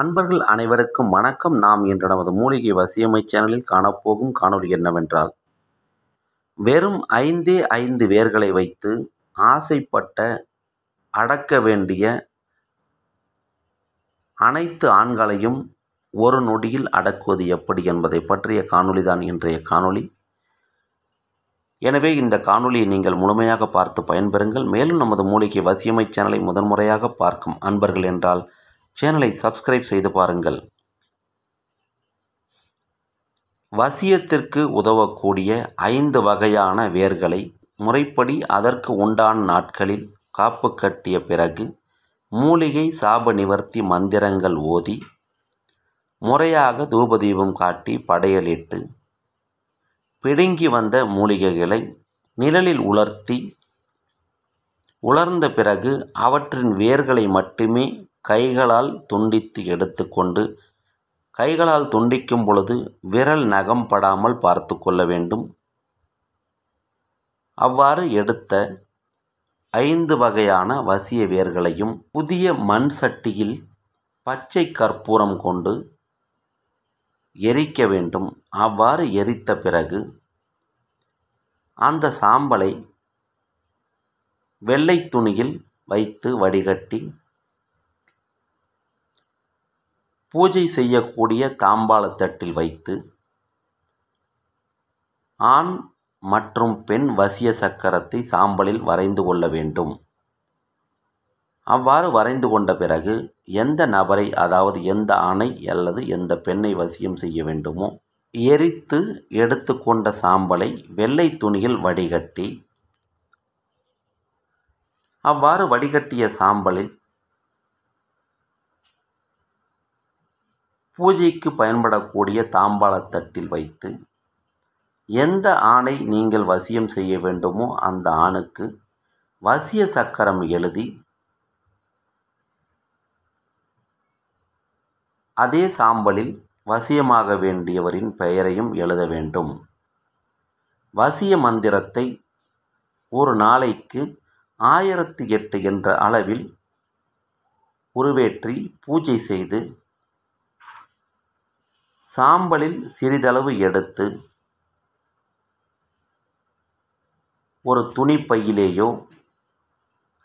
அன்பர்கள் அனைவருக்கும் வணக்கம் நாம் என்ற நமது மூலிகை வசியமை சேனலில் காணப்போகும் காணொலி என்னவென்றால் வெறும் ஐந்தே ஐந்து வேர்களை வைத்து ஆசைப்பட்ட அடக்க வேண்டிய அனைத்து ஆண்களையும் ஒரு நொடியில் அடக்குவது எப்படி என்பதை பற்றிய காணொளி தான் இன்றைய காணொளி எனவே இந்த காணொலியை நீங்கள் முழுமையாக பார்த்து பயன்பெறுங்கள் மேலும் நமது மூலிகை வசியமை சேனலை முதன்முறையாக பார்க்கும் அன்பர்கள் என்றால் சேனலை சப்ஸ்கிரைப் செய்து பாருங்கள் வசியத்திற்கு உதவக்கூடிய ஐந்து வகையான வேர்களை முறைப்படி அதற்கு உண்டான நாட்களில் காப்பு கட்டிய பிறகு மூலிகை சாப நிவர்த்தி மந்திரங்கள் ஓதி முறையாக தூபதீபம் காட்டி படையலிட்டு பிடுங்கி வந்த மூலிகைகளை நிழலில் உலர்த்தி உலர்ந்த பிறகு அவற்றின் வேர்களை மட்டுமே கைகளால் துண்டித்து எடுத்துக்கொண்டு கைகளால் துண்டிக்கும் பொழுது விரல் நகம் படாமல் பார்த்து கொள்ள வேண்டும் அவ்வாறு எடுத்த ஐந்து வகையான வசிய வேர்களையும் புதிய மண் சட்டியில் பச்சை கற்பூரம் கொண்டு எரிக்க வேண்டும் அவ்வாறு எரித்த பிறகு அந்த சாம்பலை வெள்ளை துணியில் வைத்து வடிகட்டி பூஜை செய்யக்கூடிய தட்டில் வைத்து ஆண் மற்றும் பெண் வசிய சக்கரத்தை சாம்பலில் வரைந்து கொள்ள வேண்டும் அவ்வாறு வரைந்து கொண்ட பிறகு எந்த நபரை அதாவது எந்த ஆணை அல்லது எந்த பெண்ணை வசியம் செய்ய வேண்டுமோ எரித்து எடுத்துக்கொண்ட சாம்பலை வெள்ளை துணியில் வடிகட்டி அவ்வாறு வடிகட்டிய சாம்பலில் பூஜைக்கு பயன்படக்கூடிய தாம்பாளத்தட்டில் வைத்து எந்த ஆணை நீங்கள் வசியம் செய்ய வேண்டுமோ அந்த ஆணுக்கு வசிய சக்கரம் எழுதி அதே சாம்பலில் வசியமாக வேண்டியவரின் பெயரையும் எழுத வேண்டும் வசிய மந்திரத்தை ஒரு நாளைக்கு ஆயிரத்தி எட்டு என்ற அளவில் உருவேற்றி பூஜை செய்து சாம்பலில் சிறிதளவு எடுத்து ஒரு துணி பையிலேயோ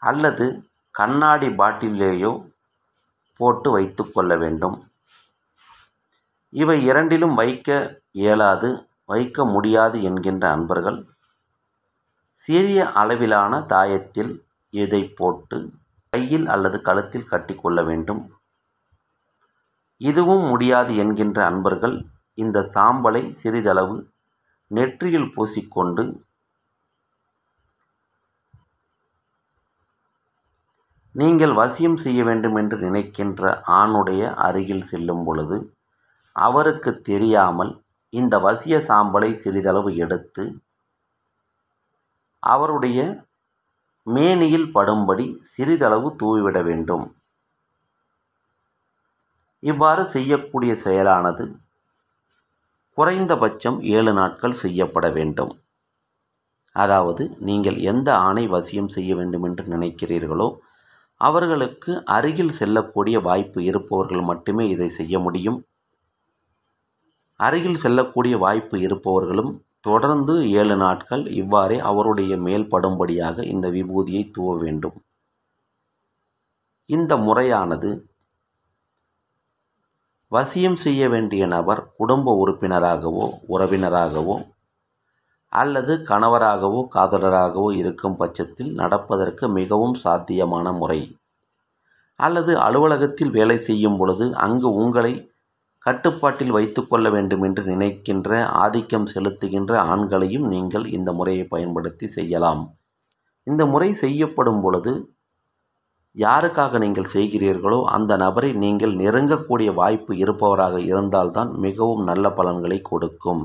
அல்லது கண்ணாடி பாட்டிலேயோ போட்டு வைத்து கொள்ள வேண்டும் இவை இரண்டிலும் வைக்க இயலாது வைக்க முடியாது என்கின்ற அன்பர்கள் சிறிய அளவிலான தாயத்தில் இதை போட்டு கையில் அல்லது கழுத்தில் கட்டிக்கொள்ள வேண்டும் இதுவும் முடியாது என்கின்ற அன்பர்கள் இந்த சாம்பலை சிறிதளவு நெற்றியில் பூசிக்கொண்டு நீங்கள் வசியம் செய்ய வேண்டும் என்று நினைக்கின்ற ஆணுடைய அருகில் செல்லும் பொழுது அவருக்கு தெரியாமல் இந்த வசிய சாம்பலை சிறிதளவு எடுத்து அவருடைய மேனியில் படும்படி சிறிதளவு தூவிவிட வேண்டும் இவ்வாறு செய்யக்கூடிய செயலானது குறைந்தபட்சம் ஏழு நாட்கள் செய்யப்பட வேண்டும் அதாவது நீங்கள் எந்த ஆணை வசியம் செய்ய வேண்டும் என்று நினைக்கிறீர்களோ அவர்களுக்கு அருகில் செல்லக்கூடிய வாய்ப்பு இருப்பவர்கள் மட்டுமே இதை செய்ய முடியும் அருகில் செல்லக்கூடிய வாய்ப்பு இருப்பவர்களும் தொடர்ந்து ஏழு நாட்கள் இவ்வாறே அவருடைய மேல் படும்படியாக இந்த விபூதியை தூவ வேண்டும் இந்த முறையானது வசியம் செய்ய வேண்டிய நபர் குடும்ப உறுப்பினராகவோ உறவினராகவோ அல்லது கணவராகவோ காதலராகவோ இருக்கும் பட்சத்தில் நடப்பதற்கு மிகவும் சாத்தியமான முறை அல்லது அலுவலகத்தில் வேலை செய்யும் பொழுது அங்கு உங்களை கட்டுப்பாட்டில் வைத்துக்கொள்ள வேண்டும் என்று நினைக்கின்ற ஆதிக்கம் செலுத்துகின்ற ஆண்களையும் நீங்கள் இந்த முறையை பயன்படுத்தி செய்யலாம் இந்த முறை செய்யப்படும் பொழுது யாருக்காக நீங்கள் செய்கிறீர்களோ அந்த நபரை நீங்கள் நெருங்கக்கூடிய வாய்ப்பு இருப்பவராக இருந்தால்தான் மிகவும் நல்ல பலன்களை கொடுக்கும்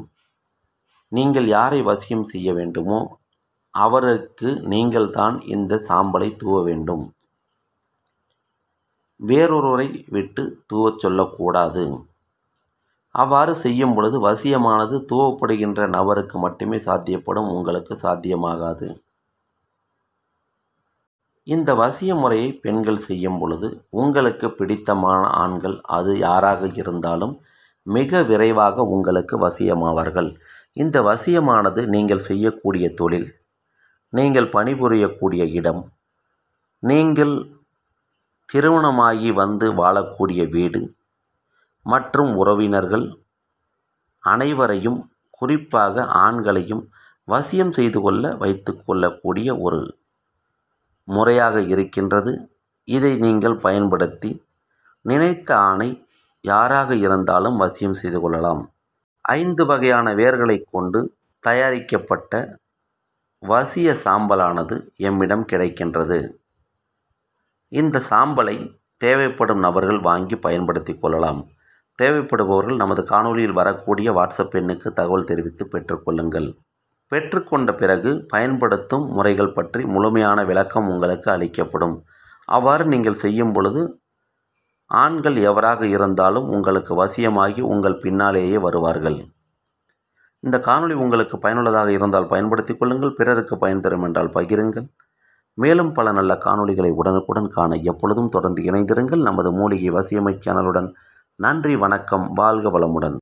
நீங்கள் யாரை வசியம் செய்ய வேண்டுமோ அவருக்கு நீங்கள் தான் இந்த சாம்பலை தூவ வேண்டும் வேறொருவரை விட்டு தூவச் சொல்லக்கூடாது அவ்வாறு செய்யும் பொழுது வசியமானது தூவப்படுகின்ற நபருக்கு மட்டுமே சாத்தியப்படும் உங்களுக்கு சாத்தியமாகாது இந்த வசிய முறையை பெண்கள் செய்யும் பொழுது உங்களுக்கு பிடித்தமான ஆண்கள் அது யாராக இருந்தாலும் மிக விரைவாக உங்களுக்கு வசியமாவார்கள் இந்த வசியமானது நீங்கள் செய்யக்கூடிய தொழில் நீங்கள் பணிபுரியக்கூடிய இடம் நீங்கள் திருமணமாகி வந்து வாழக்கூடிய வீடு மற்றும் உறவினர்கள் அனைவரையும் குறிப்பாக ஆண்களையும் வசியம் செய்து கொள்ள வைத்து கொள்ளக்கூடிய ஒரு முறையாக இருக்கின்றது இதை நீங்கள் பயன்படுத்தி நினைத்த ஆணை யாராக இருந்தாலும் வசியம் செய்து கொள்ளலாம் ஐந்து வகையான வேர்களை கொண்டு தயாரிக்கப்பட்ட வசிய சாம்பலானது எம்மிடம் கிடைக்கின்றது இந்த சாம்பலை தேவைப்படும் நபர்கள் வாங்கி பயன்படுத்தி கொள்ளலாம் தேவைப்படுபவர்கள் நமது காணொலியில் வரக்கூடிய வாட்ஸ்அப் எண்ணுக்கு தகவல் தெரிவித்து பெற்றுக்கொள்ளுங்கள் பெற்றுக்கொண்ட பிறகு பயன்படுத்தும் முறைகள் பற்றி முழுமையான விளக்கம் உங்களுக்கு அளிக்கப்படும் அவ்வாறு நீங்கள் செய்யும் பொழுது ஆண்கள் எவராக இருந்தாலும் உங்களுக்கு வசியமாகி உங்கள் பின்னாலேயே வருவார்கள் இந்த காணொளி உங்களுக்கு பயனுள்ளதாக இருந்தால் பயன்படுத்திக் கொள்ளுங்கள் பிறருக்கு பயன் தரும் என்றால் பகிருங்கள் மேலும் பல நல்ல காணொளிகளை உடனுக்குடன் காண எப்பொழுதும் தொடர்ந்து இணைந்திருங்கள் நமது மூலிகை வசியமை சேனலுடன் நன்றி வணக்கம் வாழ்க வளமுடன்